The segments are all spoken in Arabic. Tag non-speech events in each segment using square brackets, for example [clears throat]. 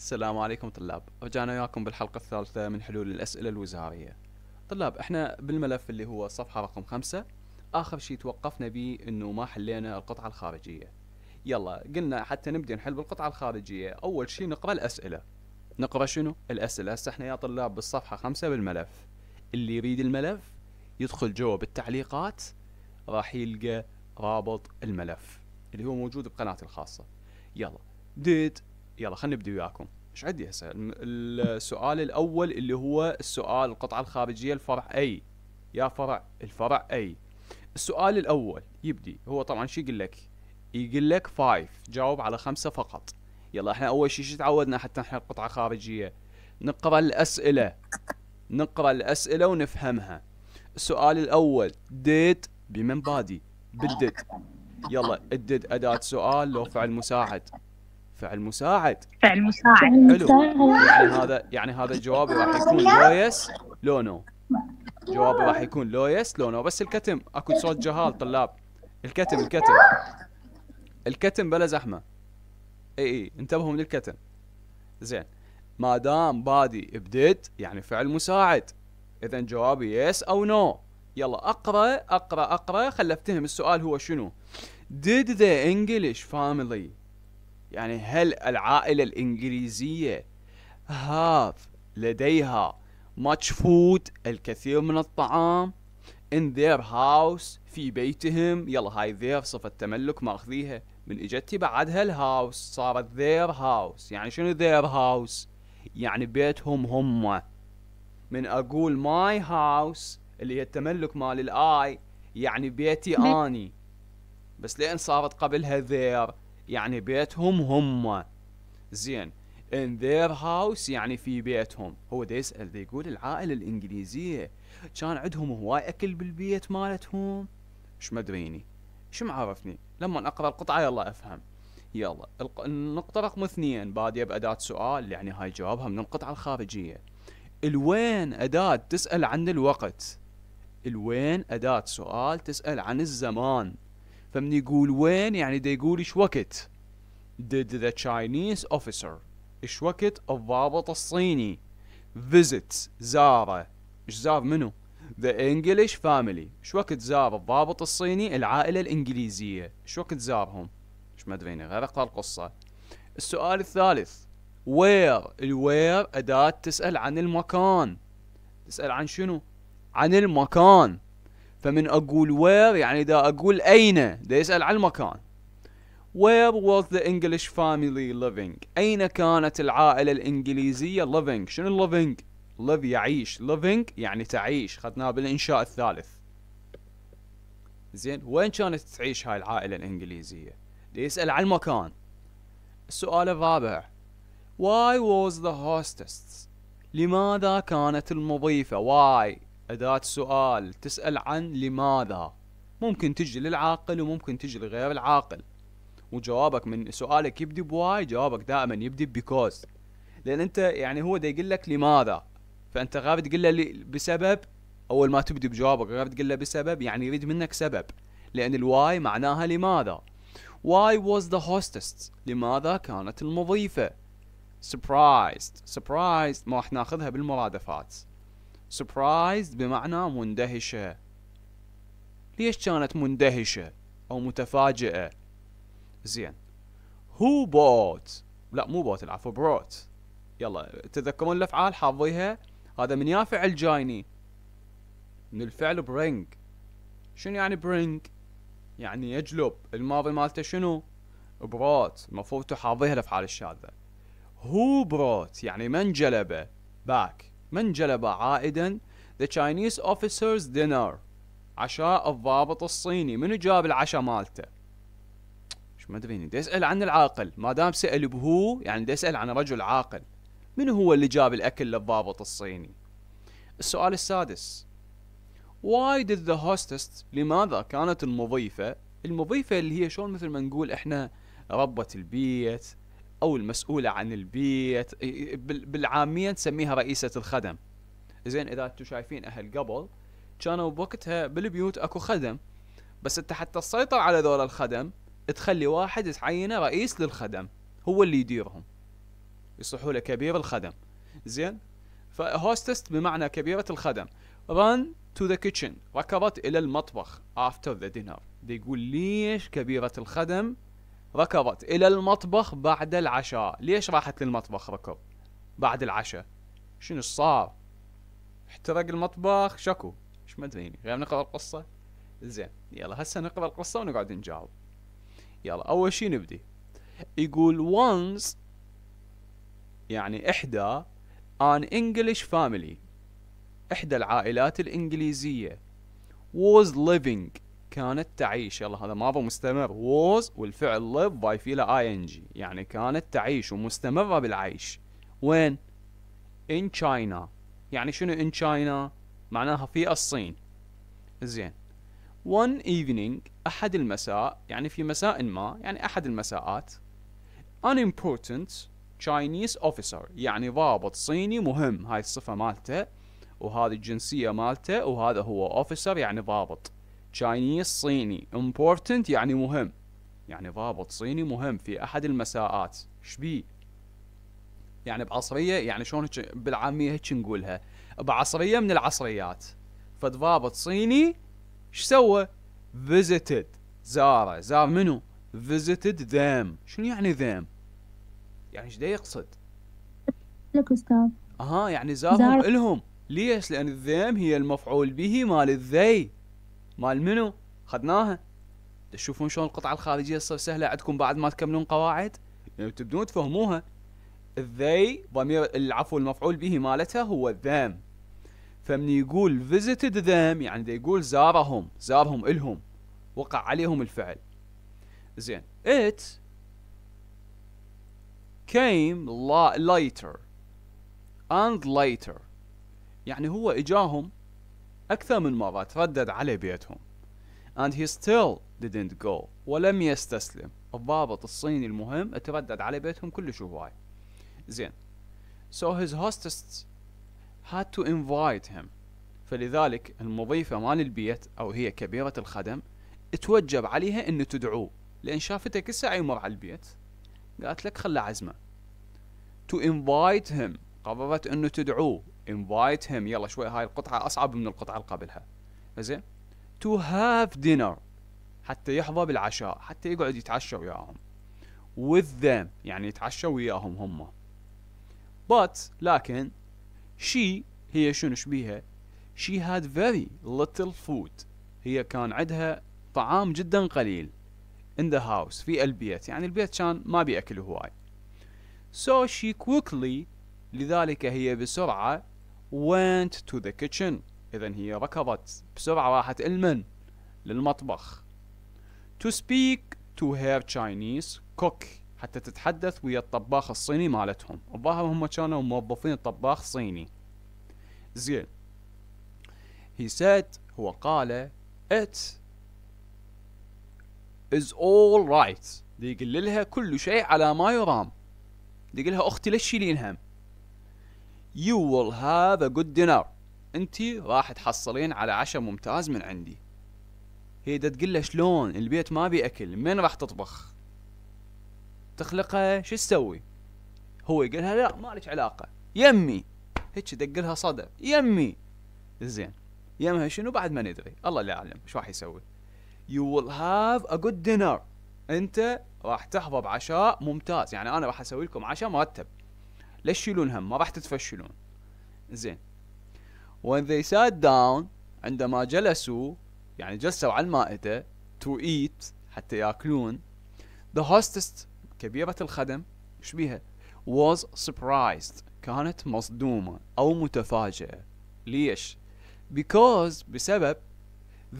السلام عليكم طلاب رجعنا وياكم بالحلقة الثالثة من حلول الأسئلة الوزارية طلاب احنا بالملف اللي هو صفحة رقم خمسة آخر شي توقفنا به انه ما حلينا القطعة الخارجية يلا قلنا حتى نبدأ نحل بالقطعة الخارجية أول شي نقرأ الأسئلة نقرأ شنو؟ الأسئلة هسه احنا يا طلاب بالصفحة خمسة بالملف اللي يريد الملف يدخل جوا بالتعليقات راح يلقى رابط الملف اللي هو موجود بقناتي الخاصة يلا ديت يلا خلينا نبدي وياكم ايش عندي هسه السؤال الاول اللي هو السؤال القطعه الخارجيه الفرع اي يا فرع الفرع اي السؤال الاول يبدي هو طبعا شو يقول لك يقول لك 5 جاوب على خمسة فقط يلا احنا اول شيء شو تعودنا حتى احنا قطعه خارجيه نقرا الاسئله نقرا الاسئله ونفهمها السؤال الاول ديد بمن بادي بالديد يلا الديد اداه سؤال لو فعل مساعد فعل مساعد فعل مساعد حلو يعني هذا يعني هذا جوابي راح يكون لو يس لو نو جوابي راح يكون لو يس لو نو بس الكتم اكو صوت جهال طلاب الكتم الكتم الكتم بلا زحمه اي اي انتبهوا من الكتم زين ما دام بادي ابدت يعني فعل مساعد اذا جوابي يس او نو يلا اقرا اقرا اقرا خل افتهم السؤال هو شنو Did the English family يعني هل العائلة الإنجليزية هاف لديها much food الكثير من الطعام in their house في بيتهم يلا هاي their صفة تملك ماخذيها من اجتي بعدها الهاوس صارت their house يعني شنو their house يعني بيتهم هم من اقول my house اللي هي التملك مال الاي يعني بيتي اني بس لين صارت قبلها their يعني بيتهم هم زين in their house يعني في بيتهم هو دا يسأل دا يقول العائلة الإنجليزية كان عندهم هواي أكل بالبيت مالتهم يعني. شو مدريني شو معرفني لما أقرأ القطعة يلا أفهم يلا النقطة رقم اثنين بادية بأداة سؤال يعني هاي جوابها من القطعة الخارجية الوين أداة تسأل عن الوقت الوين أداة سؤال تسأل عن الزمان فمن يقول وين يعني دا يقول ايش وقت did the Chinese officer ايش وقت الضابط الصيني visit زار ايش زار منو the English family ايش وقت زار الضابط الصيني العائلة الإنجليزية ايش وقت زارهم ايش ما ادري غير اقرا القصة السؤال الثالث where الوير أداة تسأل عن المكان تسأل عن شنو عن المكان فمن أقول where يعني دا أقول أين دا يسأل على المكان Where was the English family living? أين كانت العائلة الإنجليزية living؟ شنو living؟ live يعيش living يعني تعيش خدناها بالإنشاء الثالث زين وين كانت تعيش هاي العائلة الإنجليزية؟ دا يسأل على المكان السؤال الرابع Why was the hostess؟ لماذا كانت المضيفة؟ Why أداة سؤال تسأل عن لماذا ممكن تجي للعاقل وممكن تجي لغير العاقل وجوابك من سؤالك يبدي بواي جوابك دائما يبدي بكوز لأن أنت يعني هو دا يقول لك لماذا فأنت غاب تقول له بسبب أول ما تبدي بجوابك غاب تقول له بسبب يعني يريد منك سبب لأن الواي معناها لماذا Why was the hostess لماذا كانت المضيفة surprised surprised ما راح ناخذها بالمرادفات surprised بمعنى مندهشة ليش كانت مندهشة أو متفاجئة زين who bought لا مو bought العفو brought يلا تذكرون الأفعال حافظيها هذا من يافع الجايني من الفعل bring شنو يعني bring يعني يجلب الماضي مالته شنو brought المفروض تحافظيها الأفعال الشاذة who brought يعني من جلبه back من جلب عائدا The Chinese officer's dinner عشاء الضابط الصيني منو جاب العشاء مالته مش ما تبيني دي اسأل عن العاقل ما دام سأل بهو يعني دي اسأل عن رجل عاقل من هو اللي جاب الأكل للضابط الصيني السؤال السادس Why did the hostess لماذا كانت المضيفة المضيفة اللي هي شلون مثل ما نقول احنا ربة البيت او المسؤوله عن البيت بالعاميه نسميها رئيسه الخدم زين اذا انتم شايفين اهل قبل كانوا بوقتها بالبيوت اكو خدم بس انت حتى تسيطر على دور الخدم تخلي واحد تعينه رئيس للخدم هو اللي يديرهم يصلحوا له كبير الخدم زين فهوستس بمعنى كبيرة الخدم ران تو ذا كيتشن ركضت إلى المطبخ افتر ذا دينر يقول ليش كبيرة الخدم ركضت إلى المطبخ بعد العشاء ليش راحت للمطبخ ركض بعد العشاء شنو صار احترق المطبخ شكو ايش ما ادري غير نقرا القصه زين يلا هسه نقرا القصه ونقعد نجاوب يلا اول شيء نبدي يقول once يعني احدى an English family احدى العائلات الانجليزيه was living كانت تعيش يلا هذا هو مستمر ووز والفعل live باي فيلا اي ان جي يعني كانت تعيش ومستمرة بالعيش وين؟ in China يعني شنو in China؟ معناها في الصين زين one evening أحد المساء يعني في مساء ما يعني أحد المساءات an important Chinese officer يعني ضابط صيني مهم هاي الصفة مالته وهذه الجنسية مالته وهذا هو officer يعني ضابط تشاينيز صيني important يعني مهم يعني ضابط صيني مهم في احد المساءات شبيه يعني بعصريه يعني شلون بالعاميه هيك نقولها بعصريه من العصريات فضابط صيني ايش سوى فيزيتد زاره زار منو فيزيتد ذيم شنو يعني ذيم؟ يعني ايش يقصد لك استاذ اها يعني زارهم زار. الهم ليش لان الذم هي المفعول به مال الذي مال منو خذناها تشوفون شلون القطعه الخارجيه تصير سهله عندكم بعد ما تكملون قواعد يعني تبدون تفهموها ذي ضمير العفو المفعول به مالتها هو them فمن يقول visited them يعني ده يقول زارهم زارهم إلهم وقع عليهم الفعل زين it came later and later يعني هو إجاهم أكثر من مرة تردد على بيتهم and he still didn't go ولم يستسلم الضابط الصيني المهم تردد على بيتهم كلش هواي زين so his hostess had to invite him فلذلك المضيفة مال البيت أو هي كبيرة الخدم توجب عليها أن تدعوه لأن شافته كل ساعة يمر على البيت قالت لك خلى عزمه to invite him قررت أنه تدعوه invite him يلا شوي هاي القطعة أصعب من القطعة اللي قبلها زين to have dinner حتى يحظى بالعشاء حتى يقعد يتعشى وياهم with them يعني يتعشى وياهم هم but لكن she هي شنو شبيها she had very little food هي كان عندها طعام جدا قليل in the house في البيت يعني البيت كان ما بيأكل هواي so she quickly لذلك هي بسرعة went to the kitchen إذا هي ركضت بسرعة راحت المن للمطبخ to speak to her Chinese cook حتى تتحدث ويا الطباخ الصيني مالتهم الظاهر هم كانوا موظفين طباخ صيني زين he said هو قال it is all right دي يقول لها كل شيء على ما يرام دي يقول لها اختي ليش هم You will have a good dinner انت راح تحصلين على عشاء ممتاز من عندي هي دا تقول له شلون البيت ما بي اكل من راح تطبخ تخلقها شو تسوي هو يقول لها لا ما لك علاقه يمي هيك دق لها صدى يمي زين يمها شنو بعد ما ندري الله لا اعلم شو راح يسوي يو ويل هاف ا جود dinner انت راح تحظى بعشاء ممتاز يعني انا راح اسوي لكم عشاء مرتب ليش تشيلون هم ما راح تتفشلون زين when they sat down عندما جلسوا يعني جلسوا على المائدة to eat حتى ياكلون the hostess كبيرة الخدم ايش بيها was surprised كانت مصدومة أو متفاجئة ليش because بسبب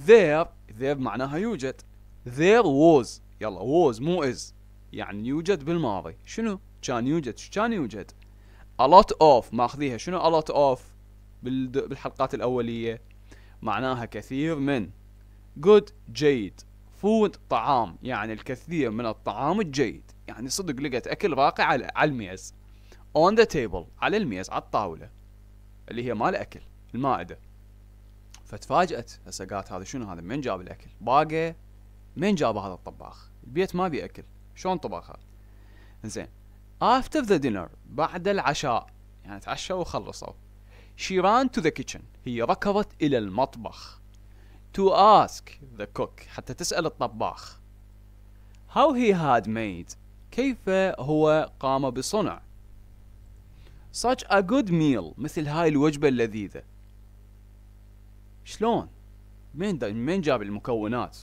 there there معناها يوجد there was يلا was مو is يعني يوجد بالماضي شنو كان يوجد شو كان يوجد a lot of ماخذيها شنو a lot of بالحلقات الأولية معناها كثير من good جيد food طعام يعني الكثير من الطعام الجيد يعني صدق لقت أكل راقي على الميز on the table على الميز على الطاولة اللي هي مال أكل المائدة فتفاجأت هسه قالت هذا شنو هذا من جاب الأكل باقي من جاب هذا الطباخ البيت ما بيأكل شلون طبخ هذا زين after the dinner بعد العشاء يعني تعشوا وخلصوا she ran to the kitchen هي ركضت إلى المطبخ to ask the cook حتى تسأل الطباخ how he had made كيف هو قام بصنع such a good meal مثل هاي الوجبة اللذيذة شلون مين مين جاب المكونات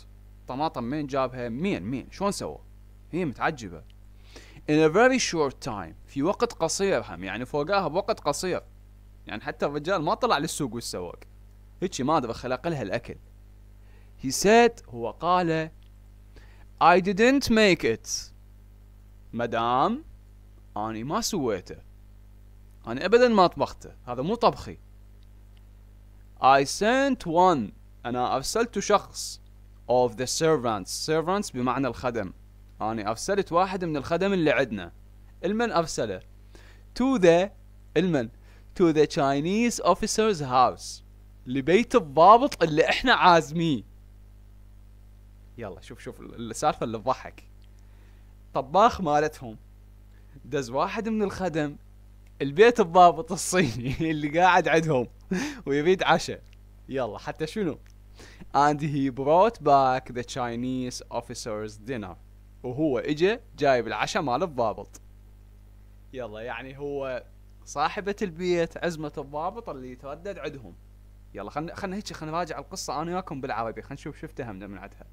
طماطم مين جابها مين مين شلون سوى هي متعجبه in a very short time في وقت قصير هم يعني فوقها بوقت قصير يعني حتى الرجال ما طلع للسوق والسواق هيجي ما ادري خلق لها الاكل he said هو قال I didn't make it مدام أنا ما سويته أنا أبدا ما طبخته هذا مو طبخي I sent one أنا أرسلت شخص of the servants servants بمعنى الخدم اني افسلت واحد من الخدم اللي عندنا المن افسله to the المن to the Chinese officer's house لبيت الضابط اللي احنا عازميه يلا شوف شوف السالفه اللي تضحك طباخ مالتهم دز واحد من الخدم البيت الضابط الصيني [laughs] اللي قاعد عندهم ويريد عشاء يلا حتى شنو and he brought back the Chinese officer's dinner وهو اجى جايب العشاء مال الضابط يلا يعني هو صاحبة البيت عزمة الضابط اللي يتردد عندهم يلا خلنا خلنا هيك خلنا نراجع القصة انا وياكم بالعربي خلنا نشوف شو افتهمنا من عندها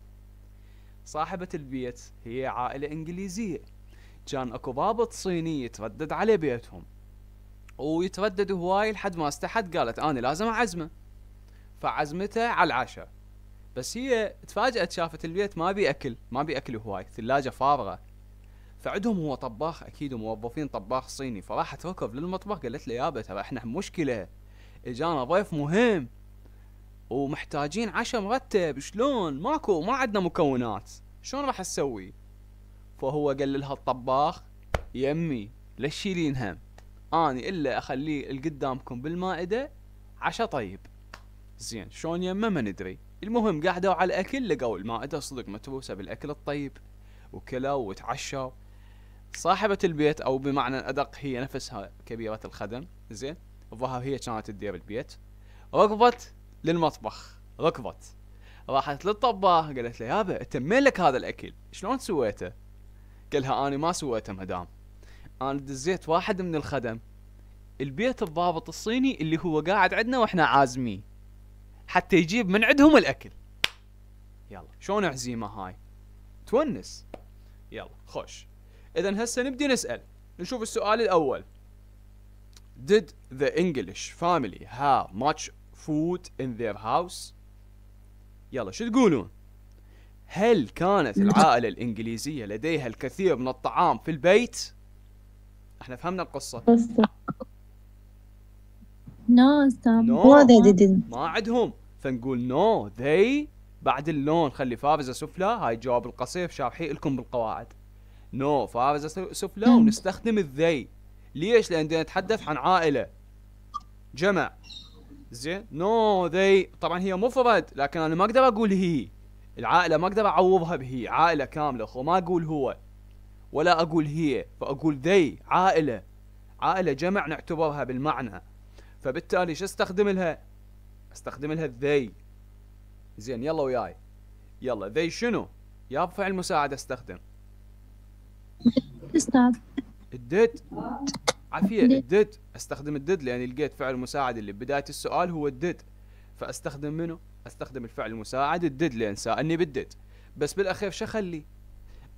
صاحبة البيت هي عائلة انجليزية كان اكو ضابط صيني يتردد على بيتهم ويتردد هواي لحد ما استحت قالت انا لازم اعزمه فعزمته على العشاء بس هي تفاجأت شافت البيت ما بي اكل ما بي اكل هواي ثلاجه فارغه فعدهم هو طباخ اكيد وموظفين طباخ صيني فراحت ركب للمطبخ قالت له يابا ترى احنا مشكله اجانا ضيف مهم ومحتاجين عشاء مرتب شلون ماكو ما عندنا مكونات شلون راح نسوي فهو قال لها الطباخ يمي ليش شيلين هم اني الا اخليه قدامكم بالمائده عشاء طيب زين شلون يمه ما ندري المهم قعدوا على الأكل لقوا المائدة صدق متروسة بالأكل الطيب وكلوا وتعشوا صاحبة البيت أو بمعنى أدق هي نفسها كبيرة الخدم زين الظاهر هي كانت تدير البيت ركضت للمطبخ ركضت راحت للطباخ قالت له يابا انت لك هذا الاكل شلون سويته قالها انا ما سويته مدام انا دزيت واحد من الخدم البيت الضابط الصيني اللي هو قاعد عندنا واحنا عازميه حتى يجيب من عندهم الاكل يلا شلون عزيمه هاي تونس يلا خوش اذا هسه نبدي نسال نشوف السؤال الاول Did the English family have much food in their house? يلا شو تقولون؟ هل كانت [laughs] العائلة الإنجليزية لديها الكثير من الطعام في البيت؟ احنا فهمنا القصة نو ما عندهم فنقول نو no, they بعد اللون خلي فافزه سفلى هاي جواب القصيف شارحي لكم بالقواعد نو no, فافزه سفلى نعم. ونستخدم الذي ليش؟ لان نتحدث عن عائله جمع زين نو ذي طبعا هي مفرد لكن انا ما اقدر اقول هي العائله ما اقدر اعوضها بهي عائله كامله اخو ما اقول هو ولا اقول هي فاقول ذي عائله عائله جمع نعتبرها بالمعنى فبالتالي شو استخدم لها؟ استخدم لها ذي زين يلا وياي يلا ذي شنو؟ يا بفعل مساعد استخدم استاذ الدد عافية الدد استخدم الدد لأن لقيت فعل مساعد اللي ببداية السؤال هو الدد فاستخدم منه؟ استخدم الفعل المساعد الدد لأن سألني بالدد بس بالأخير شو اخلي؟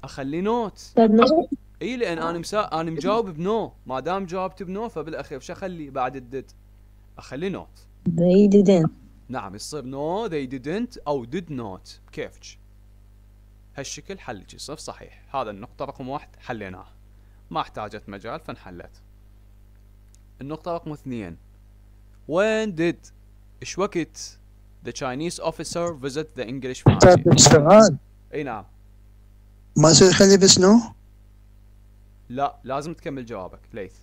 اخلي طيب، نوت اي لان انا مسا... انا مجاوب بنو ما دام جاوبت بنو فبالاخير شو اخلي بعد الدد اخلي نوت they didn't نعم يصير نو they didn't او did not بكيفك هالشكل حلك يصير صحيح هذا النقطة رقم واحد حليناها ما احتاجت مجال فانحلت النقطة رقم اثنين when did ايش وقت the Chinese officer visit the English family اي نعم ما يصير خلي بس نو لا لازم تكمل جوابك ليث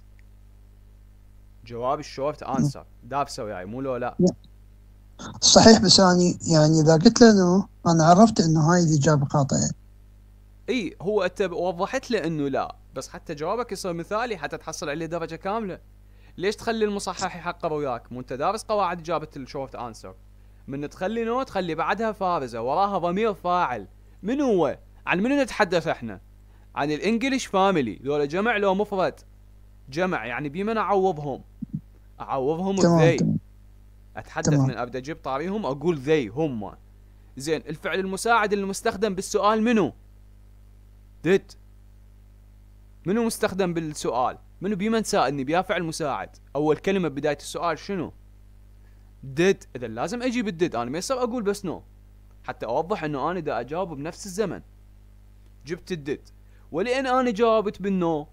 جواب الشورت انسر دابسه وياي مو لو لا صحيح بس اني يعني،, يعني اذا قلت له نو انا عرفت انه هاي الاجابه خاطئه اي هو انت وضحت له انه لا بس حتى جوابك يصير مثالي حتى تحصل عليه درجه كامله ليش تخلي المصحح يحقر وياك مو انت دارس قواعد اجابه الشورت انسر من تخلي نو تخلي بعدها فارزه وراها ضمير فاعل من هو عن منو نتحدث احنا عن الانجليش فاميلي ذولا جمع لو مفرد جمع يعني بما نعوضهم اعوضهم ذي اتحدث تمام. من ابدا اجيب طاريهم اقول ذي هم زين الفعل المساعد المستخدم بالسؤال منو ديد منو مستخدم بالسؤال منو بمن تساءلني بيا فعل مساعد اول كلمه بدايه السؤال شنو ديد اذا لازم اجيب الديد انا ما يصير اقول بس نو حتى اوضح انه انا دا اجاوب بنفس الزمن جبت الديد ولان انا جاوبت بالنو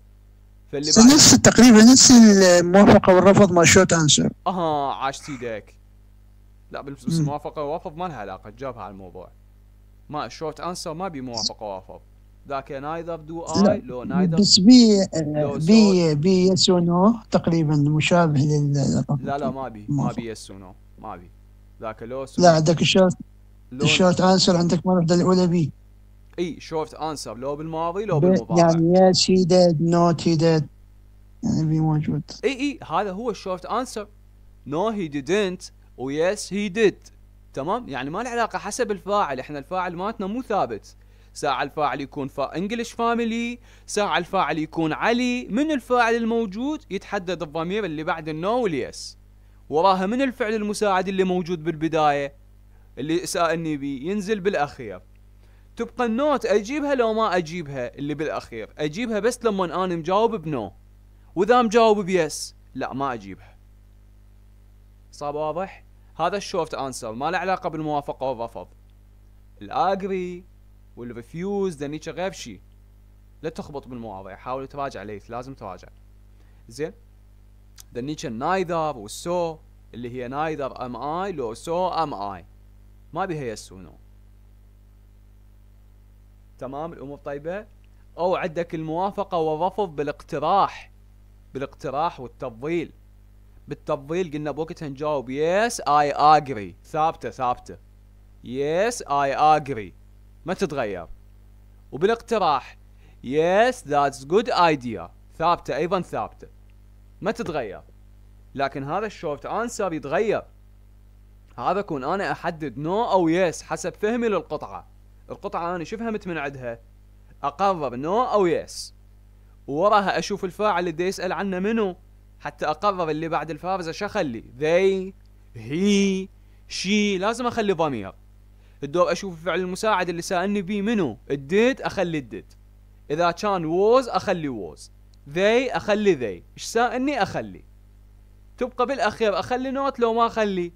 فاللي بعد... نفس تقريبا نفس الموافقه والرفض مال شوت انسر اها عاشت ايدك لا بس الموافقه والرفض ما لها علاقه جابها على الموضوع ما الشورت انسر ما بي موافقه ورفض ذاك نايذر دو اي لو نايذر بس بي بي بي يس نو تقريبا مشابه لل لا لا ما بي ما بي يس نو ما بي ذاك لو لا عندك الشورت الشورت انسر عندك مرة الاولى بي اي شورت انسر لو بالماضي لو بالمضارع يعني يس هي ديد نوت هي ديد يعني بي موجود اي اي هذا هو الشورت انسر نو هي ديدنت ويس هي ديد تمام يعني ما له علاقه حسب الفاعل احنا الفاعل مالتنا مو ثابت ساعة الفاعل يكون فا انجلش فاميلي ساعة الفاعل يكون علي من الفاعل الموجود يتحدد الضمير اللي بعد النو واليس وراها من الفعل المساعد اللي موجود بالبداية اللي سألني بي ينزل بالأخير تبقى النوت اجيبها لو ما اجيبها اللي بالاخير اجيبها بس لما انا مجاوب بنو واذا مجاوب بيس لا ما اجيبها صار واضح هذا الشورت انسر ما له علاقه بالموافقه والرفض الاجري والريفيوز ذنيك غير شيء لا تخبط بالمواضيع حاول تراجع ليث لازم تراجع زين ذنيك نايذر والسو اللي هي نايذر ام اي لو سو ام اي ما بيها يس ونو تمام الامور طيبه او عندك الموافقه والرفض بالاقتراح بالاقتراح والتفضيل بالتفضيل قلنا بوقتها نجاوب يس اي اجري ثابته ثابته يس اي اجري ما تتغير وبالاقتراح يس ذاتس جود ايديا ثابته ايضا ثابته ما تتغير لكن هذا الشورت انسر يتغير هذا كون انا احدد نو no او يس حسب فهمي للقطعه القطعه انا شو فهمت من عندها اقرر نو no او يس ووراها اشوف الفاعل اللي يسال عنه منو حتى اقرر اللي بعد الفارزه شو اخلي ذي هي شي لازم اخلي ضمير الدور اشوف الفعل المساعد اللي سالني بيه منو الديد اخلي الديد اذا كان ووز اخلي ووز ذي اخلي ذي ايش سالني اخلي تبقى بالاخير اخلي نوت لو ما اخلي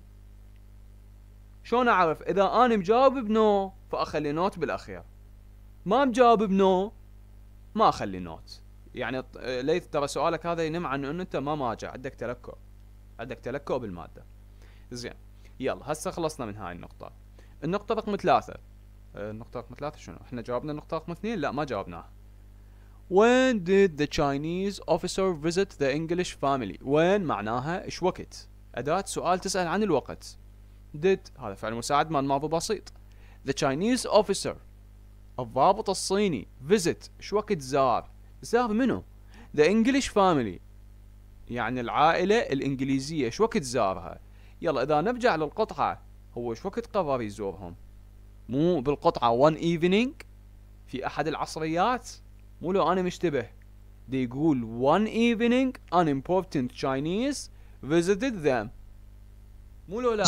شلون اعرف اذا انا مجاوب بنو فاخلي نوت بالاخير ما مجاوب بنو ما اخلي نوت يعني ليث ترى سؤالك هذا ينم عن انه انت ما ماجع عندك تلكؤ عندك تلكؤ بالماده زين يلا هسه خلصنا من هاي النقطه النقطه رقم ثلاثة آه، النقطه رقم ثلاثة شنو احنا جاوبنا النقطه رقم اثنين لا ما جاوبناها When did the Chinese officer visit the English family? When معناها ايش وقت؟ أداة سؤال تسأل عن الوقت. did هذا فعل مساعد مال ماضي بسيط the Chinese officer الضابط الصيني visit شو وقت زار زار منو the English family يعني العائلة الإنجليزية شو وقت زارها يلا إذا نرجع للقطعة هو شو وقت قرر يزورهم مو بالقطعة one evening في أحد العصريات مو لو أنا مشتبه دي يقول one evening an important Chinese visited them مو لو لا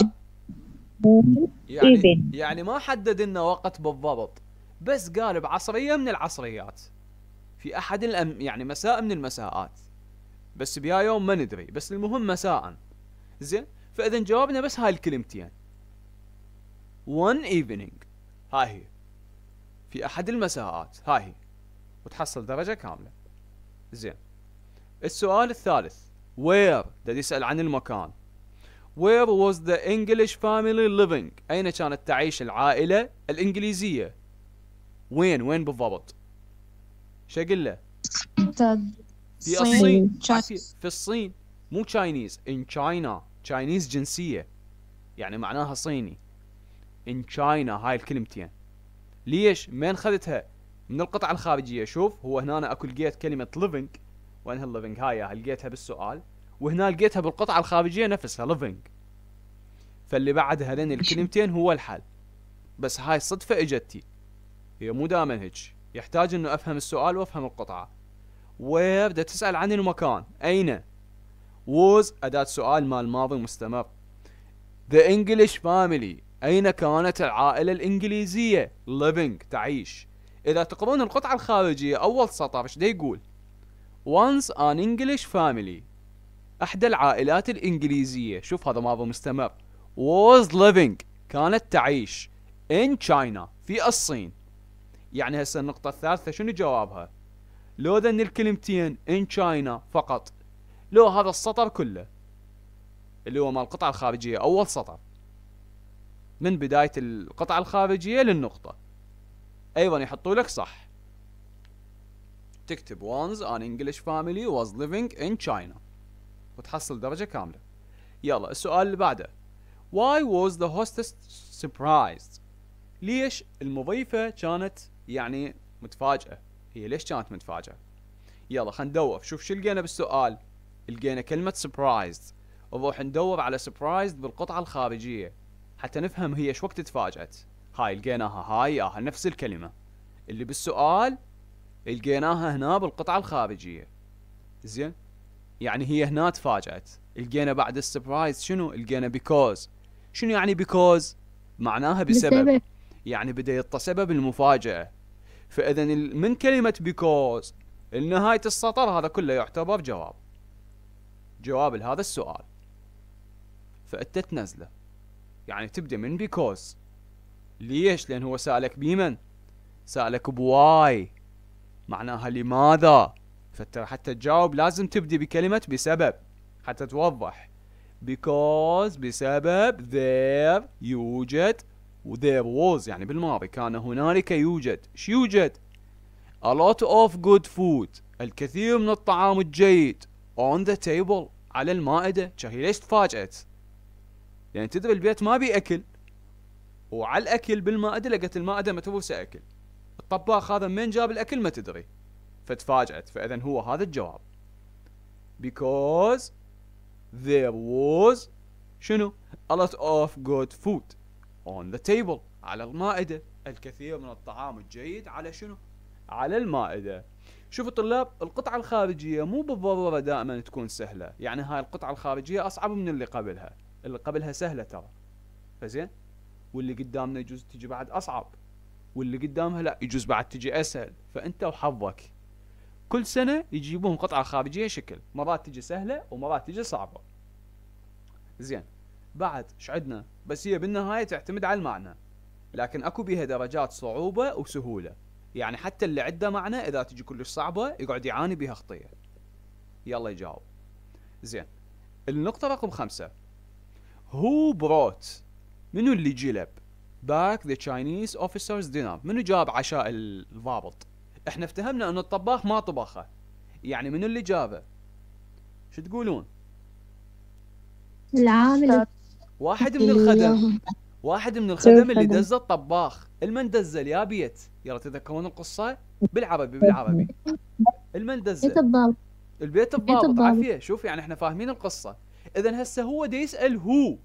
يعني إيه يعني ما حدد لنا وقت بالضبط بس قال بعصريه من العصريات في احد الأم يعني مساء من المساءات بس بيا يوم ما ندري بس المهم مساء زين فاذا جوابنا بس هاي الكلمتين one evening هاي هي في احد المساءات هاي هي وتحصل درجه كامله زين السؤال الثالث وير ده يسال عن المكان Where was the English family living? أين كانت تعيش العائلة الإنجليزية؟ وين وين بالضبط؟ شو أقول له؟ في الصين في الصين مو تشاينيز in China تشاينيز جنسية يعني معناها صيني in China هاي الكلمتين ليش؟ من خذتها؟ من القطعة الخارجية شوف هو هنا أنا أكو لقيت كلمة living وين هالليفنج هاي لقيتها بالسؤال وهنا لقيتها بالقطعة الخارجية نفسها ليفنج فاللي بعد هذين الكلمتين هو الحل بس هاي الصدفة اجتي هي مو دائما هيك يحتاج انه افهم السؤال وافهم القطعة وير بدها تسأل عن المكان اين was أداة سؤال مال ماضي مستمر The English family أين كانت العائلة الإنجليزية living تعيش إذا تقرون القطعة الخارجية أول سطر إيش يقول Once an English family احدى العائلات الانجليزيه شوف هذا ماضي مستمر was living كانت تعيش in China في الصين يعني هسه النقطة الثالثة شنو جوابها لو ذن الكلمتين in China فقط لو هذا السطر كله اللي هو مال القطعة الخارجية أول سطر من بداية القطعة الخارجية للنقطة أيضا يحطوا لك صح تكتب once an English family was living in China وتحصل درجة كاملة يلا السؤال اللي بعده Why was the hostess surprised ليش المضيفة كانت يعني متفاجئة هي ليش كانت متفاجئة يلا خلينا ندور شوف شو لقينا بالسؤال لقينا كلمة surprised نروح ندور على surprised بالقطعة الخارجية حتى نفهم هي شو وقت تفاجأت هاي لقيناها هاي ياها نفس الكلمة اللي بالسؤال لقيناها هنا بالقطعة الخارجية زين يعني هي هنا تفاجأت لقينا بعد السبرايز شنو لقينا بيكوز شنو يعني بيكوز معناها بسبب, يعني بدا يطلع سبب المفاجأة فإذا من كلمة بيكوز لنهاية السطر هذا كله يعتبر جواب جواب لهذا السؤال فأنت تنزله يعني تبدأ من بيكوز ليش لأن هو سألك بمن سألك بواي معناها لماذا فانت حتى تجاوب لازم تبدي بكلمة بسبب حتى توضح because بسبب there يوجد و there was يعني بالماضي كان هنالك يوجد شو يوجد a lot of good food الكثير من الطعام الجيد on the table على المائدة شهي ليش تفاجأت لأن يعني تدري البيت ما بي أكل وعلى الأكل بالمائدة لقت المائدة متروسة أكل الطباخ هذا من جاب الأكل ما تدري فتفاجأت فإذا هو هذا الجواب because there was شنو a lot of good food on the table على المائدة الكثير من الطعام الجيد على شنو على المائدة شوفوا طلاب القطعة الخارجية مو بالضرورة دائما تكون سهلة يعني هاي القطعة الخارجية أصعب من اللي قبلها اللي قبلها سهلة ترى فزين واللي قدامنا يجوز تجي بعد أصعب واللي قدامها لا يجوز بعد تجي أسهل فأنت وحظك كل سنه يجيبون قطعه خارجيه شكل مرات تجي سهله ومرات تجي صعبه زين بعد ايش عندنا بس هي بالنهايه تعتمد على المعنى لكن اكو بيها درجات صعوبه وسهوله يعني حتى اللي عنده معنى اذا تجي كلش صعبه يقعد يعاني بها خطيه يلا يجاوب زين النقطه رقم خمسة هو بروت منو اللي جلب باك ذا تشاينيز اوفيسرز دينر منو جاب عشاء الضابط احنا افتهمنا ان الطباخ ما طبخه يعني منو اللي جابه شو تقولون العامل واحد من الخدم واحد من الخدم اللي دز الطباخ المن دز يا بيت يلا تذكرون القصه بالعربي بالعربي المن دز البيت الضابط البيت الضابط عافيه شوف يعني احنا فاهمين القصه اذا هسه هو دا يسال هو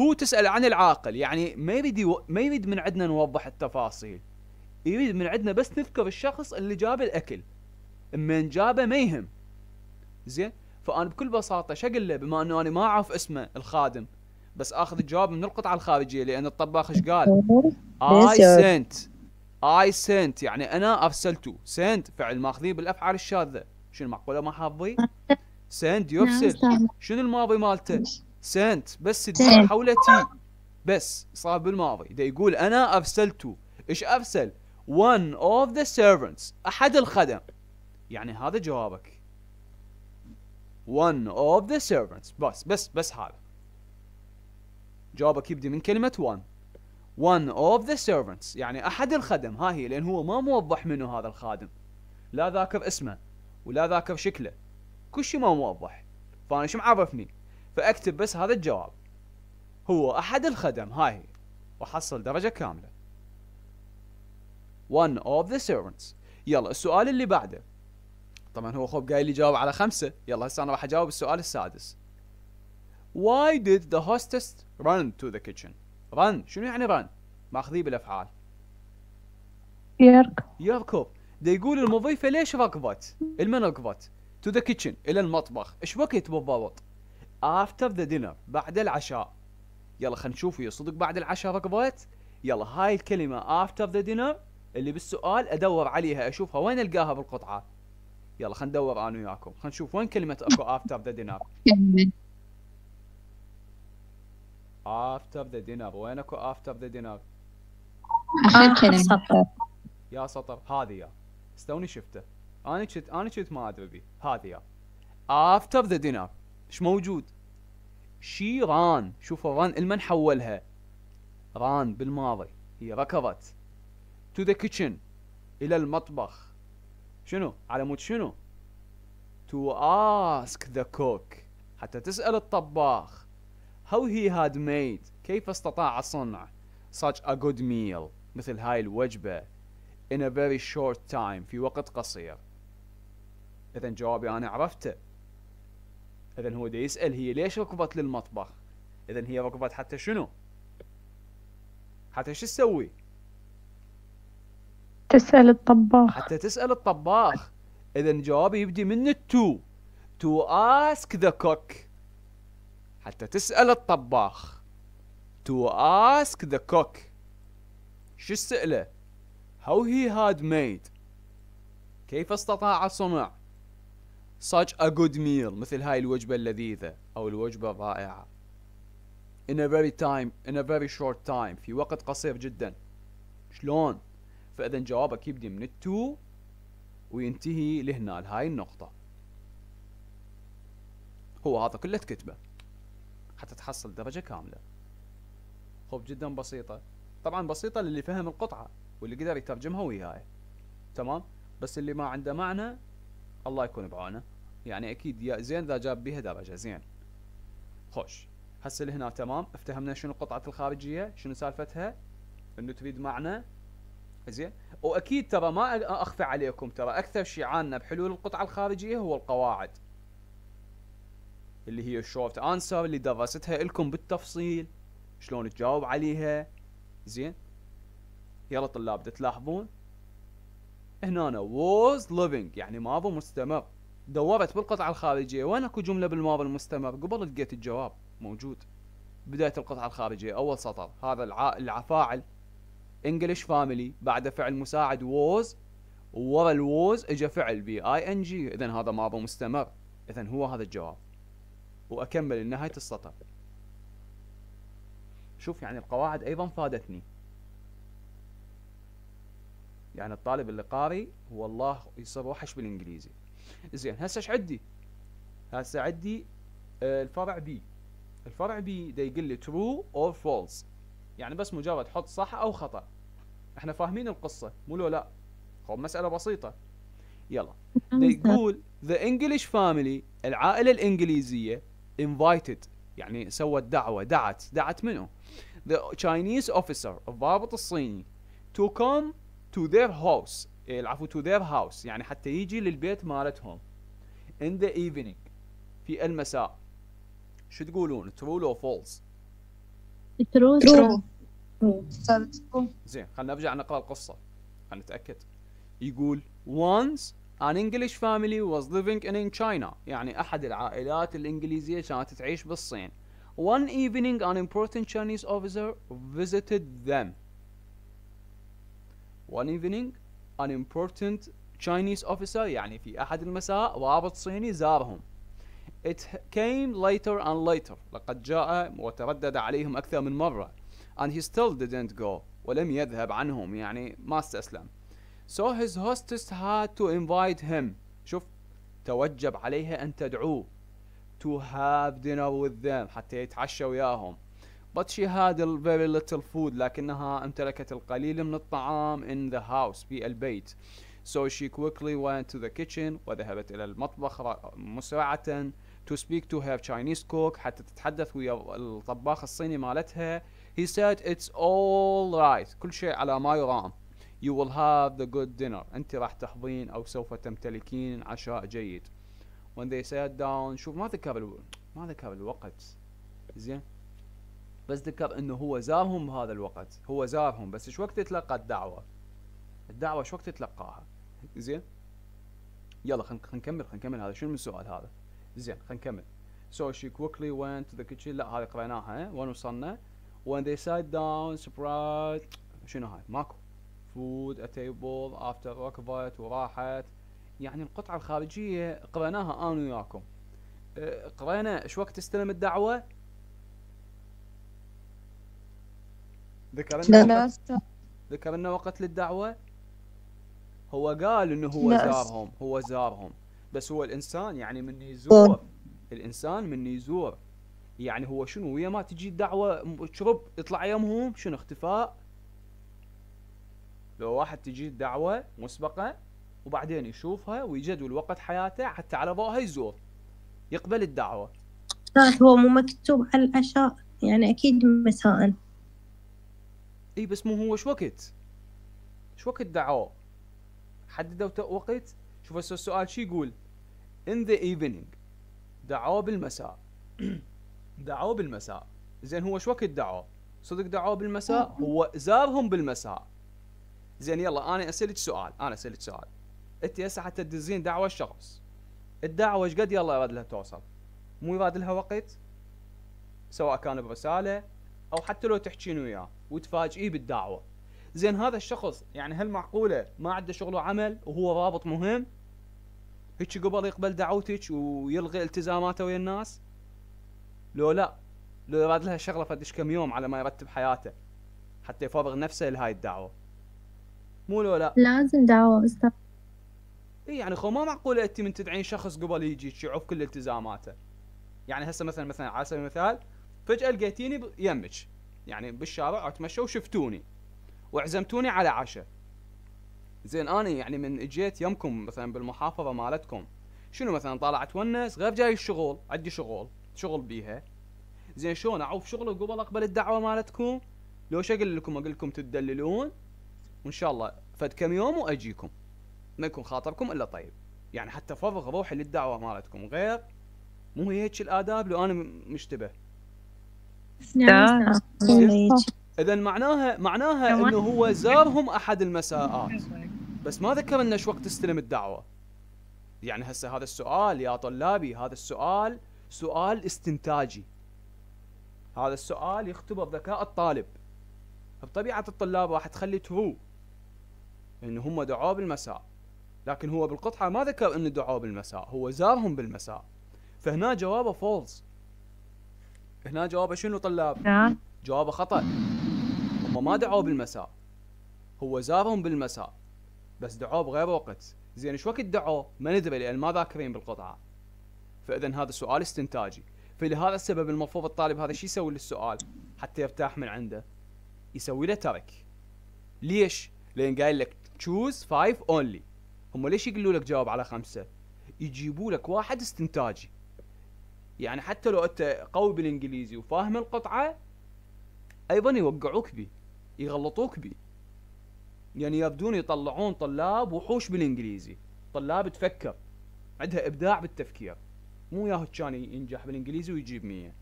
هو تسال عن العاقل يعني ما يريد ما يريد من عندنا نوضح التفاصيل يريد من عندنا بس نذكر الشخص اللي جاب الاكل من جابه ما يهم زين فانا بكل بساطه شقل له بما انه انا ما اعرف اسمه الخادم بس اخذ الجواب من القطعه الخارجيه لان الطباخ ايش قال؟ اي سنت اي سنت يعني انا ارسلته سنت فعل ماخذين بالافعال الشاذه شنو معقوله ما حافظي؟ سنت يرسل نعم، شنو الماضي مالته؟ سنت بس حولتي بس صار بالماضي ده يقول انا ارسلته ايش ارسل؟ one of the servants أحد الخدم يعني هذا جوابك one of the servants بس بس بس هذا جوابك يبدي من كلمة one one of the servants يعني أحد الخدم ها هي لأن هو ما موضح منه هذا الخادم لا ذاكر اسمه ولا ذاكر شكله كل شيء ما موضح فأنا شو معرفني فأكتب بس هذا الجواب هو أحد الخدم هاي وحصل درجة كاملة one of the servants يلا السؤال اللي بعده طبعا هو خوب قايل لي جاوب على خمسة يلا هسه انا راح اجاوب السؤال السادس Why did the hostess run to the kitchen run شنو يعني run ماخذيه بالافعال يركب يركب دا يقول المضيفة ليش ركضت المن ركضت to the kitchen الى المطبخ ايش وقت بالضبط after the dinner بعد العشاء يلا خلينا نشوف صدق بعد العشاء ركضت يلا هاي الكلمة after the dinner اللي بالسؤال ادور عليها اشوفها وين القاها بالقطعه يلا خلينا ندور انا وياكم خلينا نشوف وين كلمه اكو افتر ذا دينار افتر ذا دينار وين اكو افتر ذا دينار اخر سطر يا سطر هذه يا استوني شفته انا كنت انا كنت ما ادري بي هذه يا افتر ذا دينار ايش موجود شي ران شوفوا ران المن حولها ران بالماضي هي ركضت to the kitchen إلى المطبخ شنو على مود شنو to ask the cook حتى تسأل الطباخ how he had made كيف استطاع صنع such a good meal مثل هاي الوجبة in a very short time في وقت قصير إذا جوابي أنا عرفته إذا هو دا يسأل هي ليش ركضت للمطبخ إذا هي ركضت حتى شنو حتى شو تسوي تسأل الطباخ حتى تسأل الطباخ إذا جوابي يبدي من التو to ask the cook حتى تسأل الطباخ to ask the cook شو السئلة how he had made كيف استطاع صنع such a good meal مثل هاي الوجبة اللذيذة أو الوجبة الرائعة in a very time in a very short time في وقت قصير جدا شلون فاذا جوابك يبدي من التو وينتهي لهنا لهاي النقطة هو هذا كله تكتبه حتى تحصل درجة كاملة خب جدا بسيطة طبعا بسيطة للي فهم القطعة واللي قدر يترجمها وياي تمام بس اللي ما عنده معنى الله يكون بعونه يعني اكيد يا زين اذا جاب بيها درجة زين خوش هسه لهنا تمام افتهمنا شنو القطعة الخارجية شنو سالفتها انه تريد معنى زين واكيد ترى ما اخفى عليكم ترى اكثر شيء عاننا بحلول القطعه الخارجيه هو القواعد اللي هي الشورت انسر اللي درستها لكم بالتفصيل شلون تجاوب عليها زين يلا طلاب تلاحظون هنا was living يعني ماضي مستمر دورت بالقطعة الخارجية وين اكو جملة بالماضي المستمر قبل لقيت الجواب موجود بداية القطعة الخارجية أول سطر هذا الع... الفاعل انجلش فاميلي بعد فعل مساعد ووز وورا الووز اجى فعل بي اي ان جي اذا هذا ماضي مستمر اذا هو هذا الجواب واكمل لنهايه السطر شوف يعني القواعد ايضا فادتني يعني الطالب اللي قاري والله يصير وحش بالانجليزي زين هسه ايش عندي هسه عندي آه، الفرع بي الفرع بي دا يقول لي true or false يعني بس مجرد حط صح او خطا احنا فاهمين القصه مو لو لا هو مساله بسيطه يلا يقول نعم، the English family العائله الانجليزيه invited يعني سوت دعوه دعت دعت منه the Chinese officer الضابط الصيني to come to their house إيه، العفو to their house يعني حتى يجي للبيت مالتهم in the evening في المساء شو تقولون true or false ترو ترو زين خلنا نرجع نقرا القصه خلنا نتاكد يقول once an English family was living in China يعني أحد العائلات الإنجليزية كانت تعيش بالصين One evening an important Chinese officer visited them One evening an important Chinese officer يعني في أحد المساء ضابط صيني زارهم It came later and later لقد جاء وتردد عليهم أكثر من مرة and he still didn't go ولم يذهب عنهم يعني ما استسلم So his hostess had to invite him شوف توجب عليها أن تدعوه to have dinner with them حتى يتعشى وياهم but she had very little food لكنها امتلكت القليل من الطعام in the house في البيت so she quickly went to the kitchen وذهبت إلى المطبخ مسرعة to speak to her Chinese cook حتى تتحدث ويا الطباخ الصيني مالتها he said it's all right كل شيء على ما يرام you will have the good dinner أنت راح تحضين أو سوف تمتلكين عشاء جيد when they sat down شوف ما ذكر الو... ما ذكر الوقت زين بس ذكر انه هو زارهم بهذا الوقت هو زارهم بس ايش وقت تلقى الدعوه الدعوه ايش وقت تلقاها زين يلا خلينا نكمل خلينا نكمل هذا شنو من السؤال هذا زين خلينا نكمل So she quickly went to the kitchen لا هذه قريناها وين وصلنا When they sat down surprised شنو هاي ماكو food a table after ركضت وراحت يعني القطعة الخارجية قريناها أنا وياكم أه، قرينا ايش وقت استلم الدعوة؟ ذكرنا ذكرنا وقت للدعوة؟ هو قال انه هو زارهم هو زارهم بس هو الانسان يعني من يزور آه. الانسان من يزور يعني هو شنو ويا ما تجي الدعوه شرب يطلع يمهم شنو اختفاء لو واحد تجي الدعوه مسبقه وبعدين يشوفها ويجدول وقت حياته حتى على ضوءها يزور يقبل الدعوه هو مو مكتوب على العشاء يعني اكيد مساء اي بس مو هو شو وقت شو وقت دعوه حددوا وقت شوف السؤال شو يقول in the evening دعوه بالمساء [clears throat] دعوه بالمساء زين هو شو وقت دعوه؟ صدق دعوه بالمساء [laughs] هو زارهم بالمساء زين يلا انا اسالك سؤال انا اسالك سؤال انت هسه حتى تدزين دعوه الشخص الدعوه ايش قد يلا يراد لها توصل مو يراد لها وقت سواء كان برساله او حتى لو تحكين وياه وتفاجئيه بالدعوه زين هذا الشخص يعني هل معقوله ما عنده شغل وعمل وهو رابط مهم هيك قبل يقبل دعوتك ويلغي التزاماته ويا الناس لو لا لو راد لها شغله فدش كم يوم على ما يرتب حياته حتى يفرغ نفسه لهاي الدعوه مو لو لا لازم دعوه استاذ اي يعني خو ما معقوله انت من تدعين شخص قبل يجيك يعوف كل التزاماته يعني هسه مثلا مثلا على سبيل المثال فجاه لقيتيني يمك يعني بالشارع اتمشى وشفتوني وعزمتوني على عشاء زين انا يعني من اجيت يمكم مثلا بالمحافظه مالتكم شنو مثلا طالع اتونس غير جاي الشغل عندي شغل شغل بيها زين شلون اعوف شغل قبل اقبل الدعوه مالتكم لو اقول لكم اقول لكم تدللون وان شاء الله فد كم يوم واجيكم ما يكون خاطركم الا طيب يعني حتى فضغ روحي للدعوه مالتكم غير مو هيك الاداب لو انا مشتبه نعم, آه. نعم. اذا معناها معناها انه هو زارهم احد المساءات بس ما ذكر لنا وقت استلم الدعوه يعني هسه هذا السؤال يا طلابي هذا السؤال سؤال استنتاجي هذا السؤال يختبر ذكاء الطالب بطبيعه الطلاب راح تخلي ترو ان هم دعوه بالمساء لكن هو بالقطعه ما ذكر انه دعوه بالمساء هو زارهم بالمساء فهنا جوابه فولز هنا جوابه شنو طلاب؟ نعم. جوابه خطا هم ما دعوه بالمساء هو زارهم بالمساء بس دعوه بغير وقت زين ايش وقت دعوه ما ندري لان ما ذاكرين بالقطعه فاذا هذا سؤال استنتاجي فلهذا السبب المفروض الطالب هذا شو يسوي للسؤال حتى يرتاح من عنده يسوي له ترك ليش لان قايل لك تشوز فايف اونلي هم ليش يقولوا لك جاوب على خمسه يجيبوا لك واحد استنتاجي يعني حتى لو انت قوي بالانجليزي وفاهم القطعه ايضا يوقعوك به يغلطوك بي يعني يبدون يطلعون طلاب وحوش بالانجليزي طلاب تفكر عندها ابداع بالتفكير مو ياهو كان ينجح بالانجليزي ويجيب 100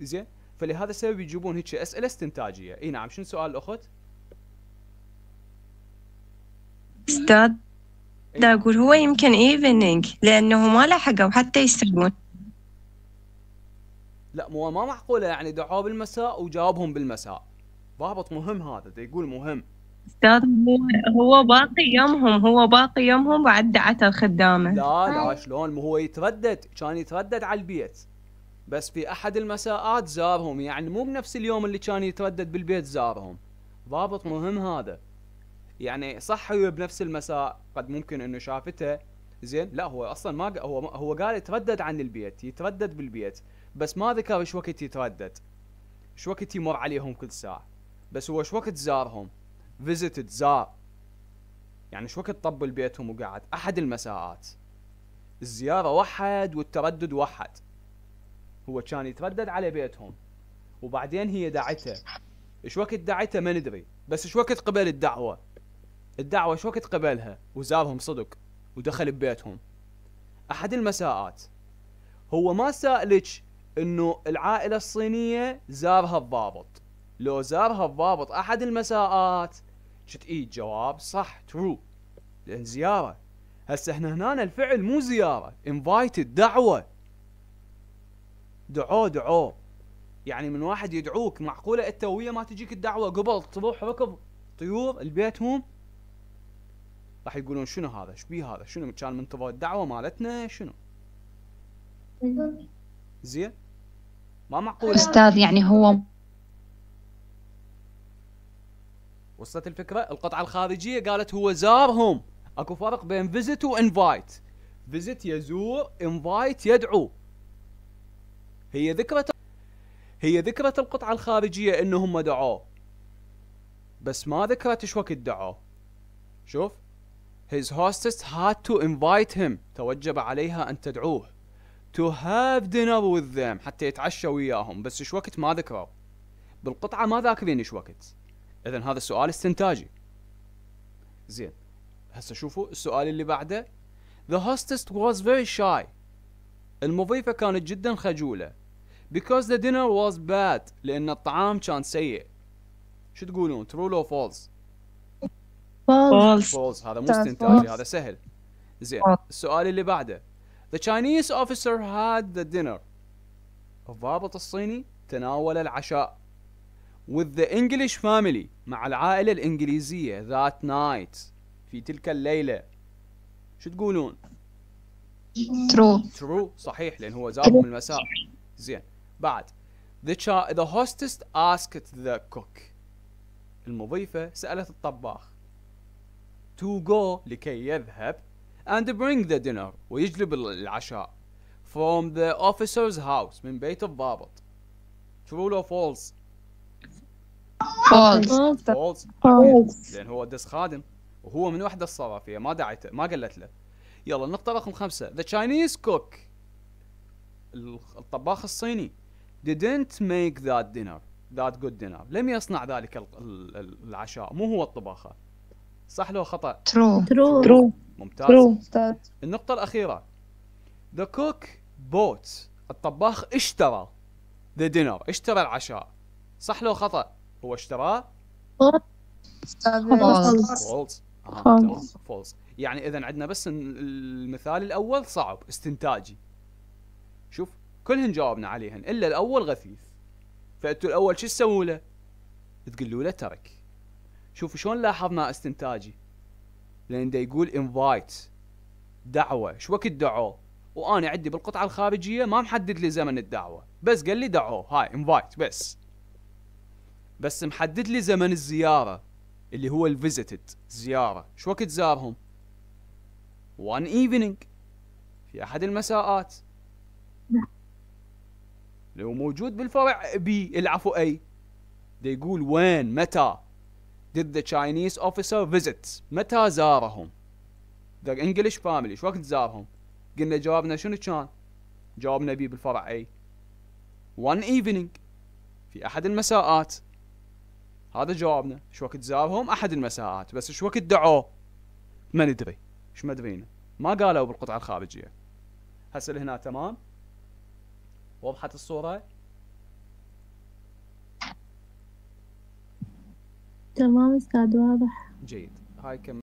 زين فلهذا السبب يجيبون هيك اسئله استنتاجيه اي نعم شنو سؤال الاخت استاذ دا نعم. اقول هو يمكن ايفنينج لانه ما لحقوا حتى يستوون لا مو ما معقوله يعني دعوه بالمساء وجاوبهم بالمساء ضابط مهم هذا ده يقول مهم استاذ هو باقي يمهم هو باقي يمهم بعد دعته الخدامه لا لا شلون مو هو يتردد كان يتردد على البيت بس في احد المساءات زارهم يعني مو بنفس اليوم اللي كان يتردد بالبيت زارهم ضابط مهم هذا يعني صح هو بنفس المساء قد ممكن انه شافته زين لا هو اصلا ما هو هو قال يتردد عن البيت يتردد بالبيت بس ما ذكر ايش وقت يتردد ايش وقت يمر عليهم كل ساعه بس هو شو وقت زارهم فيزيتد زار يعني شو وقت طب بيتهم وقعد احد المساءات الزياره وحد والتردد وحد هو كان يتردد على بيتهم وبعدين هي دعته شو وقت دعته ما ندري بس شو وقت قبل الدعوه الدعوه شو وقت قبلها وزارهم صدق ودخل ببيتهم احد المساءات هو ما سالك انه العائله الصينيه زارها الضابط لو زارها الضابط أحد المساءات شت اي جواب صح ترو لأن زيارة هسه احنا هنا الفعل مو زيارة انفايتد دعوة دعوه دعوه يعني من واحد يدعوك معقولة انت وياه ما تجيك الدعوة قبل تروح ركب طيور البيت هم راح يقولون شنو هذا شبيه هذا شنو كان منتظر الدعوة مالتنا شنو زين ما معقول استاذ يعني هو وصلت الفكره القطعه الخارجيه قالت هو زارهم اكو فرق بين فيزت وانفايت فيزت يزور انفايت يدعو هي ذكرة هي ذكرة القطعة الخارجية انهم دعوه بس ما ذكرت ايش وقت دعوه شوف his hostess had to invite him توجب عليها ان تدعوه to have dinner with them حتى يتعشى وياهم بس ايش وقت ما ذكروا بالقطعة ما ذاكرين ايش وقت اذا هذا السؤال استنتاجي زين هسه شوفوا السؤال اللي بعده The hostess was very shy المضيفة كانت جدا خجولة because the dinner was bad لأن الطعام كان سيء شو تقولون true or false false false هذا مو استنتاجي هذا سهل زين السؤال اللي بعده The Chinese officer had the dinner الضابط الصيني تناول العشاء with the English family مع العائلة الإنجليزية that night في تلك الليلة شو تقولون؟ true true صحيح لأن هو زارهم المساء زين بعد the, the hostess asked the cook المضيفة سألت الطباخ to go لكي يذهب and bring the dinner ويجلب العشاء from the officer's house من بيت الضابط true or false فولز فولز لان هو دس خادم وهو من وحده الصرافيه ما دعيته ما قالت له يلا النقطه رقم خمسه ذا تشاينيز كوك الطباخ الصيني didn't make that dinner that good dinner لم يصنع ذلك العشاء مو هو الطباخه صح لو خطا ترو ترو ترو ممتاز ترو النقطه الاخيره the cook bought الطباخ اشترى the dinner اشترى العشاء صح لو خطا هو اشتراه فولز فولز آه، يعني اذا عندنا بس المثال الاول صعب استنتاجي شوف كلهن جاوبنا عليهن الا الاول غثيث فانتوا الاول شو تسووا له؟ تقولوا له ترك شوفوا شلون لاحظنا استنتاجي لان دا يقول انفايت دعوه شو وقت دعوه وانا عندي بالقطعه الخارجيه ما محدد لي زمن الدعوه بس قال لي دعوه هاي انفايت بس بس محدد لي زمن الزيارة اللي هو الفيزيتد زيارة شو وقت زارهم وان ايفنينج في احد المساءات لو موجود بالفرع بي العفو اي دي يقول وين متى did the Chinese officer visit متى زارهم the English family شو وقت زارهم قلنا جوابنا شنو كان جوابنا بي بالفرع اي one evening في احد المساءات هذا جوابنا شو وقت زارهم احد المساءات بس شو وقت دعوه ما ندري ايش ما ادرينا ما قالوا بالقطعه الخارجيه هسه هنا تمام وضحت الصوره تمام استاذ واضح جيد هاي كم